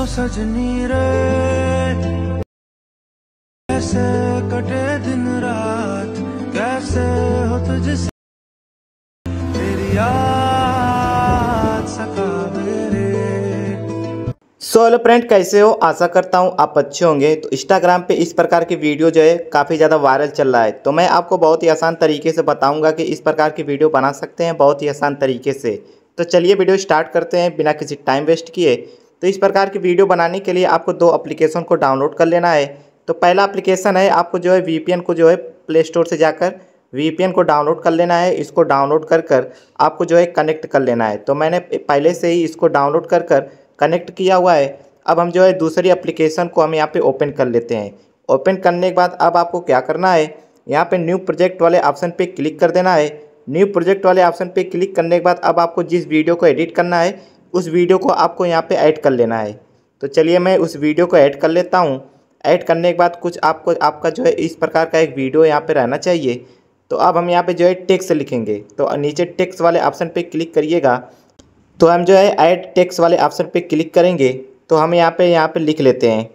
ओ सजनी रे कैसे कटे दिन रात कैसे हो तुझसे तेरी याद सका मेरे सो हेलो फ्रेंड कैसे हो आशा करता हूँ आप अच्छे होंगे तो इंस्टाग्राम पे इस प्रकार की वीडियो जो है काफ़ी ज़्यादा वायरल चल रहा है तो मैं आपको बहुत ही आसान तरीके से बताऊंगा कि इस प्रकार की वीडियो बना सकते हैं बहुत ही आसान तरीके से तो चलिए वीडियो स्टार्ट करते हैं बिना किसी टाइम वेस्ट किए तो इस प्रकार की वीडियो बनाने के लिए आपको दो एप्लीकेशन को डाउनलोड कर लेना है तो पहला एप्लीकेशन है आपको जो है वी को जो है प्ले स्टोर से जाकर वी को डाउनलोड कर लेना है इसको डाउनलोड कर कर आपको जो है कनेक्ट कर लेना है तो मैंने पहले से ही इसको डाउनलोड कर कर कनेक्ट किया हुआ है अब हम जो है दूसरी एप्लीकेशन को हम यहाँ पे ओपन कर लेते हैं ओपन करने के बाद अब आपको क्या करना है यहाँ पे न्यू प्रोजेक्ट वाले ऑप्शन पे क्लिक कर देना है न्यू प्रोजेक्ट वाले ऑप्शन पे क्लिक करने के बाद अब आपको जिस वीडियो को एडिट करना है उस वीडियो को आपको यहाँ पे ऐड कर लेना है तो चलिए मैं उस वीडियो को ऐड कर लेता हूँ ऐड करने के बाद कुछ आपको आपका जो है इस प्रकार का एक वीडियो यहाँ पे रहना चाहिए तो अब हम यहाँ पे जो है टेक्स्ट लिखेंगे तो नीचे टेक्स्ट वाले ऑप्शन पे क्लिक करिएगा तो हम जो है ऐड टेक्स वाले ऑप्शन पर क्लिक करेंगे तो हम यहाँ पर यहाँ पर लिख लेते हैं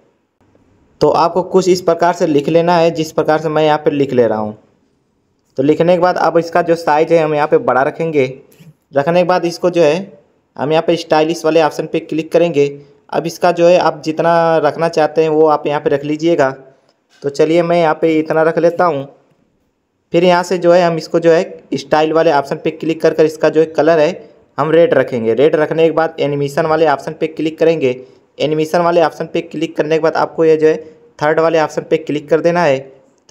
तो आपको कुछ इस प्रकार से लिख लेना है जिस प्रकार से मैं यहाँ पर लिख ले रहा हूँ तो लिखने के बाद अब इसका जो साइज़ है हम यहाँ पर बड़ा रखेंगे रखने के बाद इसको जो है हम यहाँ पे स्टाइलिश वाले ऑप्शन पे क्लिक करेंगे अब इसका जो है आप जितना रखना चाहते हैं वो आप यहाँ पे रख लीजिएगा तो चलिए मैं यहाँ पे इतना रख लेता हूँ फिर यहाँ से जो है हम इसको जो है स्टाइल वाले ऑप्शन पे क्लिक कर कर इसका जो है कलर है हम रेड रखेंगे रेड रखने के बाद एनिमेशन वाले ऑप्शन पर क्लिक करेंगे एनिमेशन वाले ऑप्शन पर क्लिक करने के बाद आपको ये जो है थर्ड वाले ऑप्शन पर क्लिक कर देना है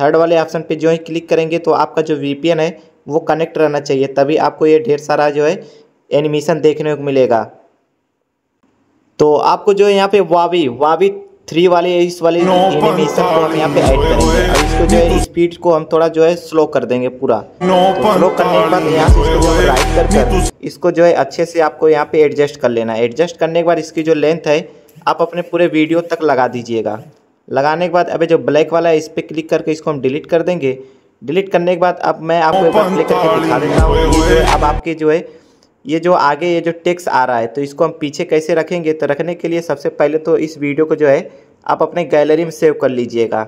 थर्ड वाले ऑप्शन पर जो है क्लिक करेंगे तो आपका जो वी है वो कनेक्ट रहना चाहिए तभी आपको ये ढेर सारा जो है एनिमेशन देखने को मिलेगा तो आपको जो है यहाँ पे वावी वावी थ्री वाले इस वाले एनिमेशन को हम यहाँ पे ऐड करेंगे और इसको जो है स्पीड को हम थोड़ा जो है स्लो कर देंगे पूरा तो स्लो करने के बाद यहाँ से इसको राइट कर कर इसको जो है अच्छे से आपको यहाँ पे एडजस्ट कर लेना है एडजस्ट करने के बाद इसकी जो लेंथ है आप अपने पूरे वीडियो तक लगा दीजिएगा लगाने के बाद अभी जो ब्लैक वाला है इस पर क्लिक करके इसको हम डिलीट कर देंगे डिलीट करने के बाद अब मैं आपको एक बार क्लिक करके दिखा देता हूँ अब आपके जो है ये जो आगे ये जो टेक्स आ रहा है तो इसको हम पीछे कैसे रखेंगे तो रखने के लिए सबसे पहले तो इस वीडियो को जो है आप अपने गैलरी में सेव कर लीजिएगा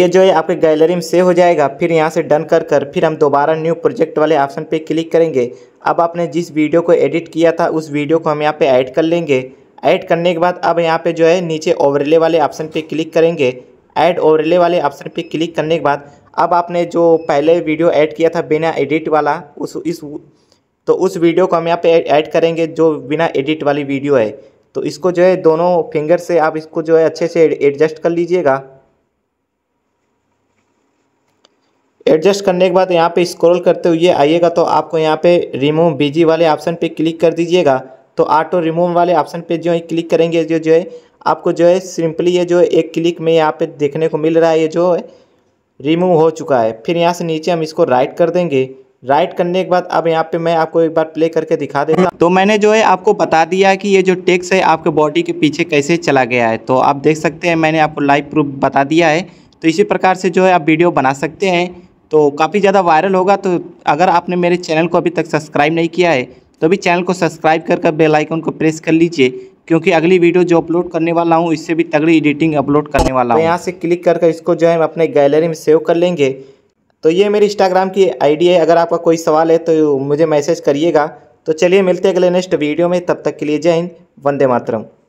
ये जो है आपके गैलरी में सेव हो जाएगा फिर यहाँ से डन कर कर फिर हम दोबारा न्यू प्रोजेक्ट वाले ऑप्शन पे क्लिक करेंगे अब आपने जिस वीडियो को एडिट किया था उस वीडियो को हम यहाँ पे ऐड कर लेंगे ऐड करने के बाद अब यहाँ पे जो है नीचे ओवरले वाले ऑप्शन पे क्लिक करेंगे ऐड ओवरले वाले ऑप्शन पे क्लिक करने के बाद अब आपने जो पहले वीडियो ऐड किया था बिना एडिट वाला उस इस तो उस वीडियो को हम यहाँ पे ऐड करेंगे जो बिना एडिट वाली वीडियो है तो इसको जो है दोनों फिंगर से आप इसको जो है अच्छे से एडजस्ट कर लीजिएगा एडजस्ट करने के बाद यहाँ पे स्क्रॉल करते हुए आइएगा तो आपको यहाँ पे रिमूव बिजी वाले ऑप्शन पे क्लिक कर दीजिएगा तो ऑटो रिमूव वाले ऑप्शन पे जो है क्लिक करेंगे जो जो है आपको जो है सिंपली ये जो एक क्लिक में यहाँ पे देखने को मिल रहा है ये जो है रिमूव हो चुका है फिर यहाँ से नीचे हम इसको राइट कर देंगे राइट करने के बाद अब यहाँ पे मैं आपको एक बार प्ले करके दिखा देता तो मैंने जो है आपको बता दिया कि ये जो टेक्स है आपके बॉडी के पीछे कैसे चला गया है तो आप देख सकते हैं मैंने आपको लाइव प्रूफ बता दिया है तो इसी प्रकार से जो है आप वीडियो बना सकते हैं तो काफ़ी ज़्यादा वायरल होगा तो अगर आपने मेरे चैनल को अभी तक सब्सक्राइब नहीं किया है तो भी चैनल को सब्सक्राइब कर कर बेलाइकन को प्रेस कर लीजिए क्योंकि अगली वीडियो जो अपलोड करने वाला हूँ इससे भी तगड़ी एडिटिंग अपलोड करने वाला तो हूँ यहाँ से क्लिक करके इसको जो है अपने गैलरी में सेव कर लेंगे तो ये मेरी इंस्टाग्राम की आईडी है अगर आपका कोई सवाल है तो मुझे मैसेज करिएगा तो चलिए मिलते हैं अगले नेक्स्ट वीडियो में तब तक के लिए जय हिंद वंदे मातरम